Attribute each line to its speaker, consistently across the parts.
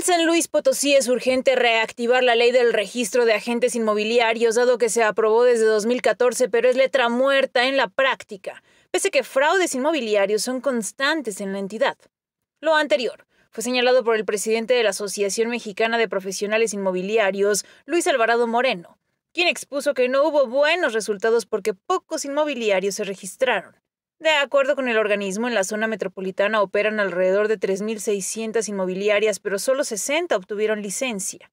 Speaker 1: En San Luis Potosí es urgente reactivar la ley del registro de agentes inmobiliarios, dado que se aprobó desde 2014, pero es letra muerta en la práctica, pese a que fraudes inmobiliarios son constantes en la entidad. Lo anterior fue señalado por el presidente de la Asociación Mexicana de Profesionales Inmobiliarios, Luis Alvarado Moreno, quien expuso que no hubo buenos resultados porque pocos inmobiliarios se registraron. De acuerdo con el organismo, en la zona metropolitana operan alrededor de 3.600 inmobiliarias, pero solo 60 obtuvieron licencia.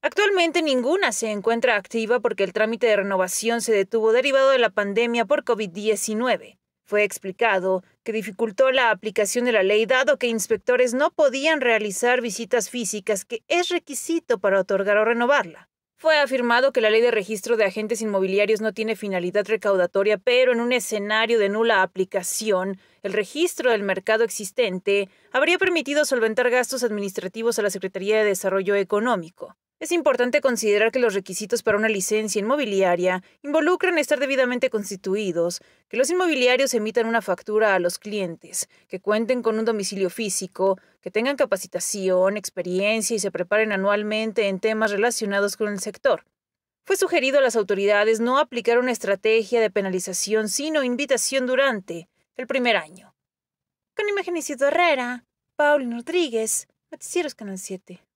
Speaker 1: Actualmente ninguna se encuentra activa porque el trámite de renovación se detuvo derivado de la pandemia por COVID-19. Fue explicado que dificultó la aplicación de la ley dado que inspectores no podían realizar visitas físicas que es requisito para otorgar o renovarla. Fue afirmado que la ley de registro de agentes inmobiliarios no tiene finalidad recaudatoria, pero en un escenario de nula aplicación, el registro del mercado existente habría permitido solventar gastos administrativos a la Secretaría de Desarrollo Económico. Es importante considerar que los requisitos para una licencia inmobiliaria involucran estar debidamente constituidos, que los inmobiliarios emitan una factura a los clientes, que cuenten con un domicilio físico, que tengan capacitación, experiencia y se preparen anualmente en temas relacionados con el sector. Fue sugerido a las autoridades no aplicar una estrategia de penalización sino invitación durante el primer año. Con Isidro Herrera, Paul Rodríguez, Noticieros Canal 7.